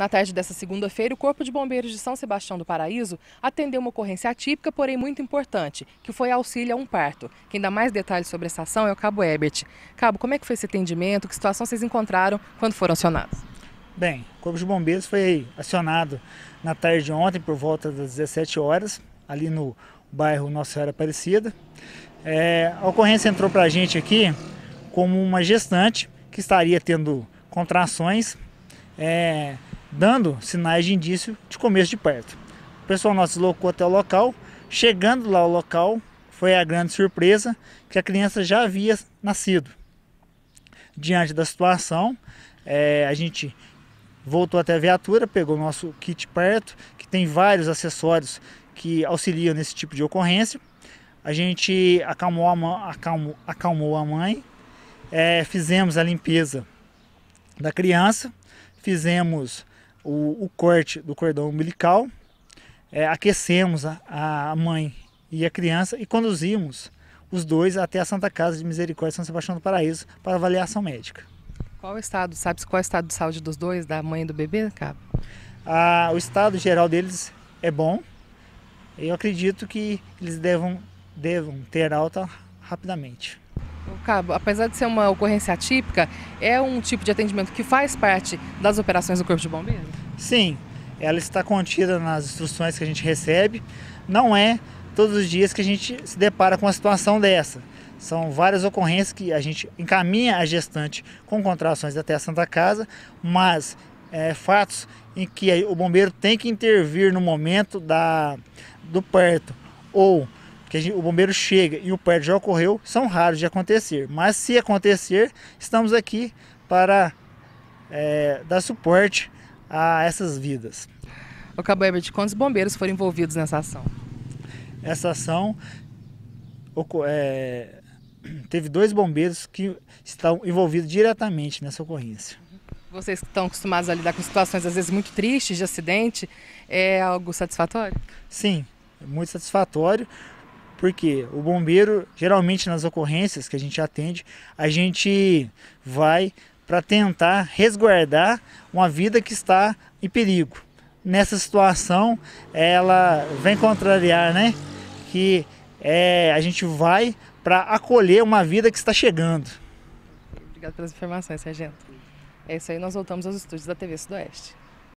Na tarde dessa segunda-feira, o Corpo de Bombeiros de São Sebastião do Paraíso atendeu uma ocorrência atípica, porém muito importante, que foi auxílio a um parto. Quem dá mais detalhes sobre essa ação é o Cabo Ebert. Cabo, como é que foi esse atendimento? Que situação vocês encontraram quando foram acionados? Bem, o Corpo de Bombeiros foi acionado na tarde de ontem, por volta das 17 horas, ali no bairro Nossa Senhora Aparecida. É, a ocorrência entrou para a gente aqui como uma gestante que estaria tendo contrações. É, dando sinais de indício de começo de parto. O pessoal nosso deslocou até o local. Chegando lá ao local, foi a grande surpresa que a criança já havia nascido. Diante da situação, é, a gente voltou até a viatura, pegou nosso kit perto, que tem vários acessórios que auxiliam nesse tipo de ocorrência. A gente acalmou a, mãe, acalmou, acalmou a mãe, é, fizemos a limpeza da criança, fizemos o, o corte do cordão umbilical, é, aquecemos a, a mãe e a criança e conduzimos os dois até a Santa Casa de Misericórdia São Sebastião do Paraíso para avaliação médica. Qual o estado, sabe qual é o estado de saúde dos dois, da mãe e do bebê, Cabo? Ah, o estado geral deles é bom. Eu acredito que eles devam, devam ter alta rapidamente. Cabo, apesar de ser uma ocorrência atípica, é um tipo de atendimento que faz parte das operações do Corpo de Bombeiros? Sim, ela está contida nas instruções que a gente recebe. Não é todos os dias que a gente se depara com uma situação dessa. São várias ocorrências que a gente encaminha a gestante com contrações até a Santa Casa, mas é, fatos em que o bombeiro tem que intervir no momento da, do perto ou que gente, o bombeiro chega e o perto já ocorreu, são raros de acontecer. Mas se acontecer, estamos aqui para é, dar suporte a essas vidas. O Cabo de quantos bombeiros foram envolvidos nessa ação? Essa ação é, teve dois bombeiros que estão envolvidos diretamente nessa ocorrência. Vocês que estão acostumados a lidar com situações às vezes muito tristes de acidente, é algo satisfatório? Sim, muito satisfatório, porque o bombeiro, geralmente nas ocorrências que a gente atende, a gente vai para tentar resguardar uma vida que está em perigo. Nessa situação, ela vem contrariar, né? Que é, a gente vai para acolher uma vida que está chegando. Obrigado pelas informações, Sargento. É isso aí, nós voltamos aos estúdios da TV Sudoeste.